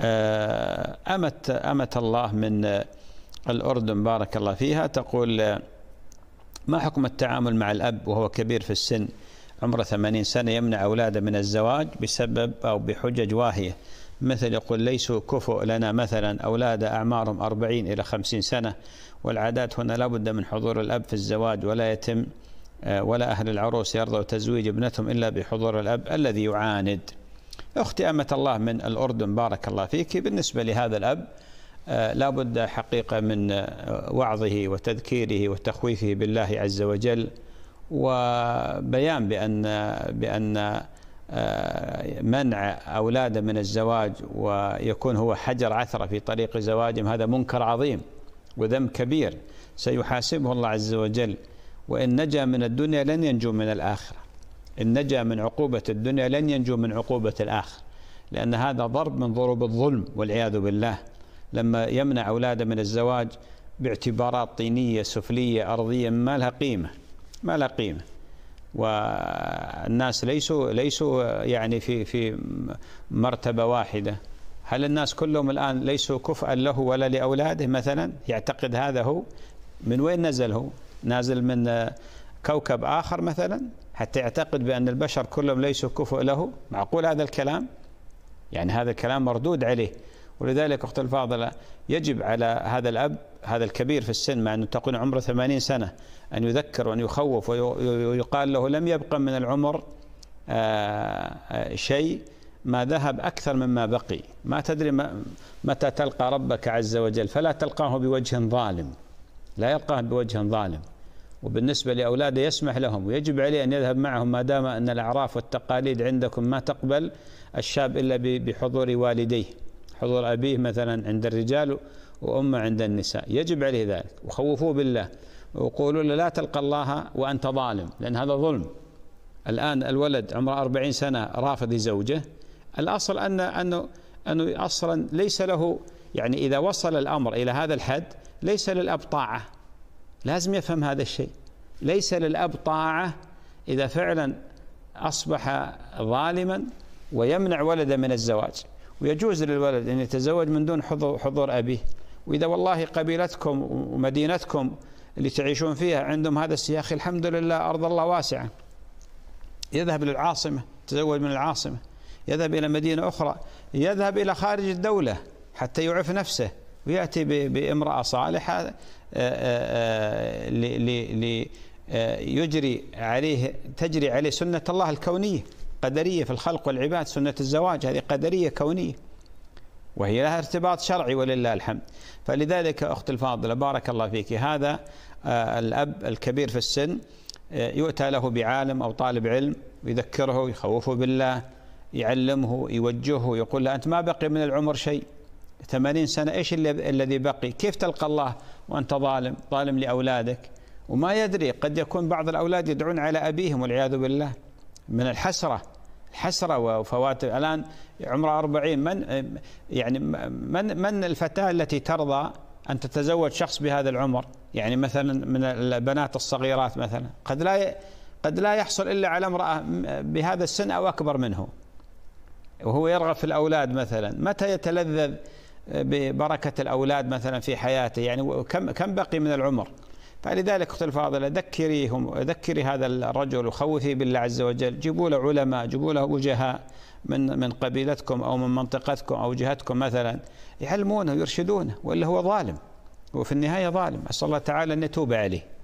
أمت آه، أمت الله من الأردن بارك الله فيها تقول ما حكم التعامل مع الأب وهو كبير في السن عمره 80 سنة يمنع أولاده من الزواج بسبب أو بحجج واهية مثل يقول ليسوا كفؤ لنا مثلا أولاد أعمارهم 40 إلى 50 سنة والعادات هنا لابد من حضور الأب في الزواج ولا يتم آه، ولا أهل العروس يرضوا تزويج ابنتهم إلا بحضور الأب الذي يعاند أختي أمة الله من الأردن بارك الله فيك بالنسبة لهذا الأب آه، لابد حقيقة من آه، وعظه وتذكيره وتخويفه بالله عز وجل وبيان بأن بأن آه، منع أولاده من الزواج ويكون هو حجر عثرة في طريق زواجهم هذا منكر عظيم وذنب كبير سيحاسبه الله عز وجل وإن نجا من الدنيا لن ينجو من الآخرة إن نجا من عقوبة الدنيا لن ينجو من عقوبة الآخر لأن هذا ضرب من ضروب الظلم والعياذ بالله لما يمنع أولاده من الزواج باعتبارات طينية سفلية أرضية ما لها قيمة ما لها قيمة والناس ليسوا ليسوا يعني في في مرتبة واحدة هل الناس كلهم الآن ليسوا كفءا له ولا لأولاده مثلا يعتقد هذا هو من وين نزل هو نازل من كوكب آخر مثلا حتى يعتقد بأن البشر كلهم ليسوا كفؤ له معقول هذا الكلام يعني هذا الكلام مردود عليه ولذلك أخت الفاضلة يجب على هذا الأب هذا الكبير في السن مع أنه تقول عمره ثمانين سنة أن يذكر وأن يخوف ويقال له لم يبقى من العمر آه، آه، شيء ما ذهب أكثر مما بقي ما تدري متى تلقى ربك عز وجل فلا تلقاه بوجه ظالم لا يلقاه بوجه ظالم وبالنسبة لأولاده يسمح لهم ويجب عليه أن يذهب معهم ما دام أن الأعراف والتقاليد عندكم ما تقبل الشاب إلا بحضور والديه حضور أبيه مثلا عند الرجال وأمه عند النساء يجب عليه ذلك وخوفوه بالله وقولوا له لا تلقى الله وأنت ظالم لأن هذا ظلم الآن الولد عمره أربعين سنة رافض زوجه الأصل أن أنه أنه أصلا ليس له يعني إذا وصل الأمر إلى هذا الحد ليس للأب طاعة لازم يفهم هذا الشيء ليس للأب طاعة إذا فعلا أصبح ظالما ويمنع ولده من الزواج ويجوز للولد أن يتزوج من دون حضور, أبيه وإذا والله قبيلتكم ومدينتكم اللي تعيشون فيها عندهم هذا السياخ الحمد لله أرض الله واسعة يذهب للعاصمة تزوج من العاصمة يذهب إلى مدينة أخرى يذهب إلى خارج الدولة حتى يعف نفسه ويأتي بامرأة صالحة آه، آه، آه، ليجري عليه تجري عليه سنة الله الكونية قدرية في الخلق والعباد سنة الزواج هذه قدرية كونية وهي لها ارتباط شرعي ولله الحمد فلذلك أخت الفاضلة بارك الله فيك هذا الأب الكبير في السن يؤتى له بعالم أو طالب علم يذكره يخوفه بالله يعلمه يوجهه يقول له أنت ما بقي من العمر شيء 80 سنة إيش الذي بقي كيف تلقى الله وأنت ظالم ظالم لأولادك وما يدري قد يكون بعض الأولاد يدعون على أبيهم والعياذ بالله من الحسرة الحسرة وفوات الآن عمره 40 من يعني من من الفتاة التي ترضى أن تتزوج شخص بهذا العمر يعني مثلا من البنات الصغيرات مثلا قد لا قد لا يحصل إلا على امرأة بهذا السن أو أكبر منه وهو يرغب في الأولاد مثلا متى يتلذذ ببركه الاولاد مثلا في حياته يعني كم كم بقي من العمر فلذلك اختي الفاضله ذكريهم ذكري هذا الرجل وخوفي بالله عز وجل جيبوا له علماء جيبوا له وجهاء من من قبيلتكم او من منطقتكم او جهتكم مثلا يعلمونه ويرشدونه والا هو ظالم وفي النهايه ظالم اسال الله تعالى ان يتوب عليه